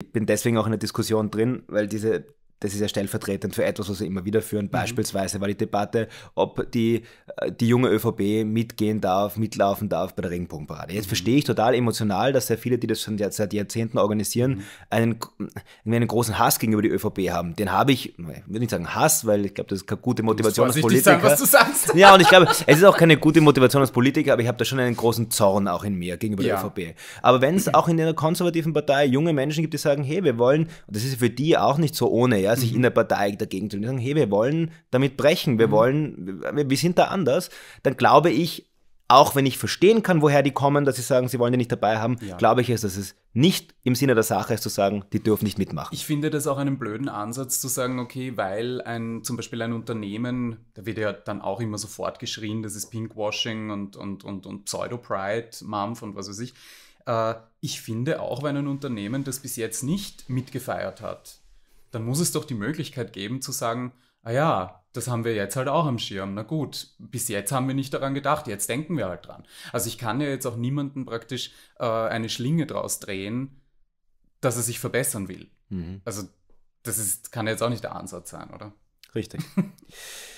Ich bin deswegen auch in der Diskussion drin, weil diese das ist ja stellvertretend für etwas, was sie immer wieder führen. Mhm. Beispielsweise war die Debatte, ob die, äh, die junge ÖVP mitgehen darf, mitlaufen darf bei der Regenbogenparade. Jetzt mhm. verstehe ich total emotional, dass sehr viele, die das schon seit Jahrzehnten organisieren, mhm. einen, einen großen Hass gegenüber die ÖVP haben. Den habe ich, ich würde nicht sagen Hass, weil ich glaube, das ist keine gute Motivation als Politiker. Sagen, was du sagst. Ja, und ich glaube, es ist auch keine gute Motivation als Politiker, aber ich habe da schon einen großen Zorn auch in mir gegenüber ja. der ÖVP. Aber wenn es auch in einer konservativen Partei junge Menschen gibt, die sagen, hey, wir wollen, und das ist für die auch nicht so ohne, ja, ja, sich mhm. in der Partei dagegen zu sagen, hey, wir wollen damit brechen, wir mhm. wollen, wir, wir sind da anders, dann glaube ich, auch wenn ich verstehen kann, woher die kommen, dass sie sagen, sie wollen die nicht dabei haben, ja. glaube ich es, dass es nicht im Sinne der Sache ist zu sagen, die dürfen nicht mitmachen. Ich finde das auch einen blöden Ansatz zu sagen, okay, weil ein zum Beispiel ein Unternehmen, da wird ja dann auch immer sofort geschrien, das ist Pinkwashing und, und, und, und Pseudo-Pride, Mampf und was weiß ich. Äh, ich finde auch, wenn ein Unternehmen das bis jetzt nicht mitgefeiert hat, dann muss es doch die Möglichkeit geben zu sagen, ah ja, das haben wir jetzt halt auch am Schirm. Na gut, bis jetzt haben wir nicht daran gedacht, jetzt denken wir halt dran. Also ich kann ja jetzt auch niemanden praktisch äh, eine Schlinge draus drehen, dass er sich verbessern will. Mhm. Also das ist, kann jetzt auch nicht der Ansatz sein, oder? Richtig.